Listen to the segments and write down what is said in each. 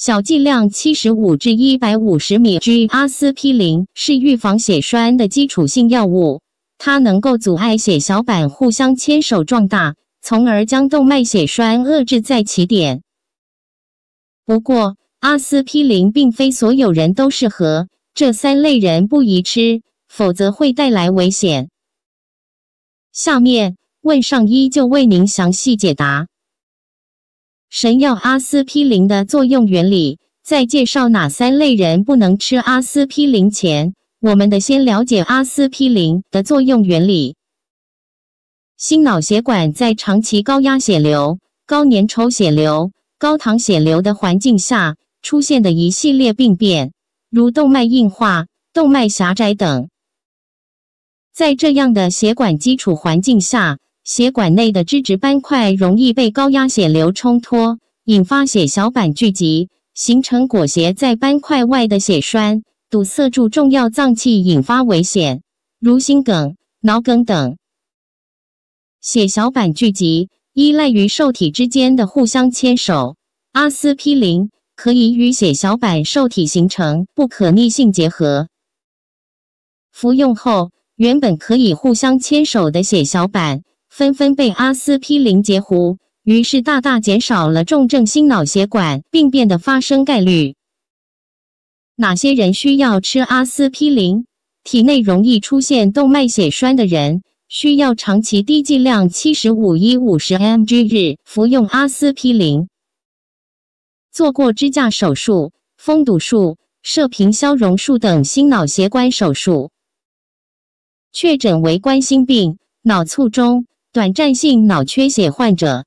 小剂量七十五至一百五十米 g 阿司匹林是预防血栓的基础性药物，它能够阻碍血小板互相牵手壮大，从而将动脉血栓遏制在起点。不过，阿司匹林并非所有人都适合，这三类人不宜吃，否则会带来危险。下面，问上医就为您详细解答。神药阿司匹林的作用原理，在介绍哪三类人不能吃阿司匹林前，我们得先了解阿司匹林的作用原理。心脑血管在长期高压血流、高粘稠血流、高糖血流的环境下出现的一系列病变，如动脉硬化、动脉狭窄等。在这样的血管基础环境下，血管内的脂质斑块容易被高压血流冲脱，引发血小板聚集，形成裹挟在斑块外的血栓，堵塞住重要脏器，引发危险，如心梗、脑梗等。血小板聚集依赖于受体之间的互相牵手，阿司匹林可以与血小板受体形成不可逆性结合，服用后原本可以互相牵手的血小板。纷纷被阿司匹林截胡，于是大大减少了重症心脑血管病变的发生概率。哪些人需要吃阿司匹林？体内容易出现动脉血栓的人，需要长期低剂量（七十五一五十 mg 日）服用阿司匹林。做过支架手术、封堵术、射频消融术等心脑血管手术，确诊为冠心病、脑卒中。短暂性脑缺血患者、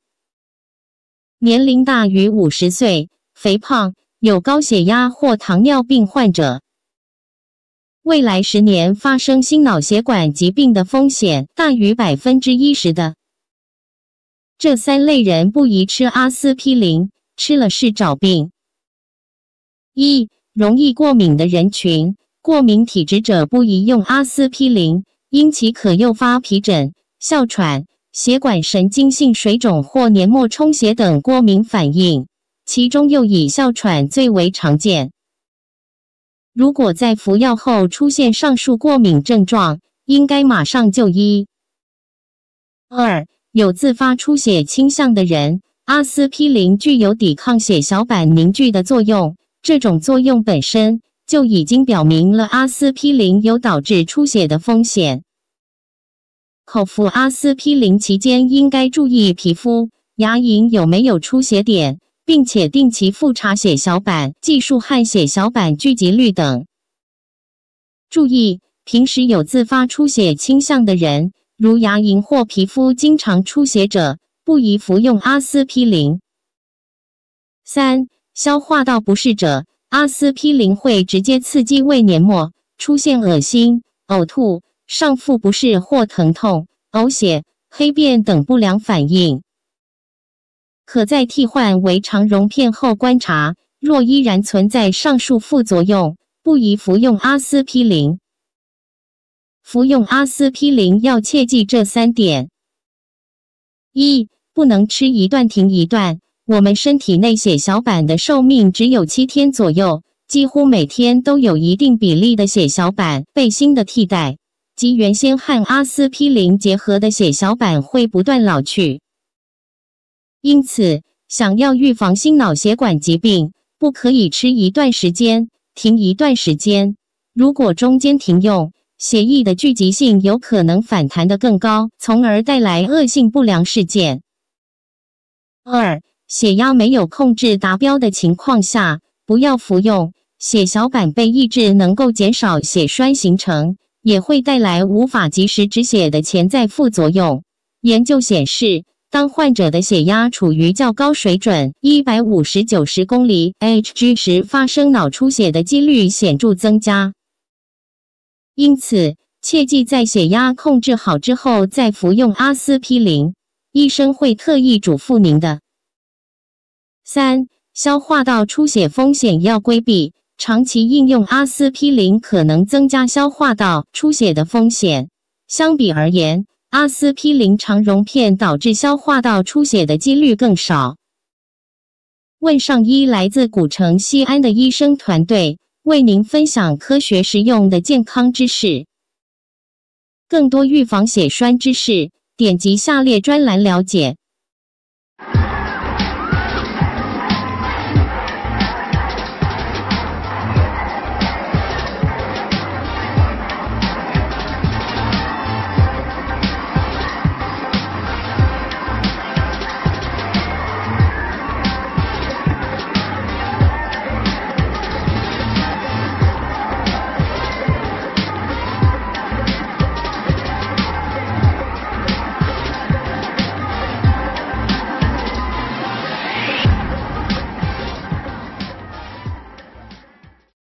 年龄大于五十岁、肥胖、有高血压或糖尿病患者、未来十年发生心脑血管疾病的风险大于百分之一十的这三类人不宜吃阿司匹林，吃了是找病。一、容易过敏的人群，过敏体质者不宜用阿司匹林，因其可诱发皮疹、哮喘。血管神经性水肿或黏膜充血等过敏反应，其中又以哮喘最为常见。如果在服药后出现上述过敏症状，应该马上就医。二、有自发出血倾向的人，阿司匹林具有抵抗血小板凝聚的作用，这种作用本身就已经表明了阿司匹林有导致出血的风险。口服阿司匹林期间，应该注意皮肤、牙龈有没有出血点，并且定期复查血小板计数和血小板聚集率等。注意，平时有自发出血倾向的人，如牙龈或皮肤经常出血者，不宜服用阿司匹林。三、消化道不适者，阿司匹林会直接刺激胃黏膜，出现恶心、呕吐。上腹不适或疼痛、呕血、黑便等不良反应，可在替换为肠溶片后观察。若依然存在上述副作用，不宜服用阿司匹林。服用阿司匹林要切记这三点：一、不能吃一段停一段。我们身体内血小板的寿命只有七天左右，几乎每天都有一定比例的血小板被新的替代。及原先和阿司匹林结合的血小板会不断老去，因此想要预防心脑血管疾病，不可以吃一段时间，停一段时间。如果中间停用，血液的聚集性有可能反弹得更高，从而带来恶性不良事件。二、血压没有控制达标的情况下，不要服用。血小板被抑制能够减少血栓形成。也会带来无法及时止血的潜在副作用。研究显示，当患者的血压处于较高水准 （150/90 公里 h g 时，发生脑出血的几率显著增加。因此，切记在血压控制好之后再服用阿司匹林。医生会特意嘱咐您的。三、消化道出血风险要规避。长期应用阿司匹林可能增加消化道出血的风险。相比而言，阿司匹林肠溶片导致消化道出血的几率更少。问上医来自古城西安的医生团队，为您分享科学实用的健康知识。更多预防血栓知识，点击下列专栏了解。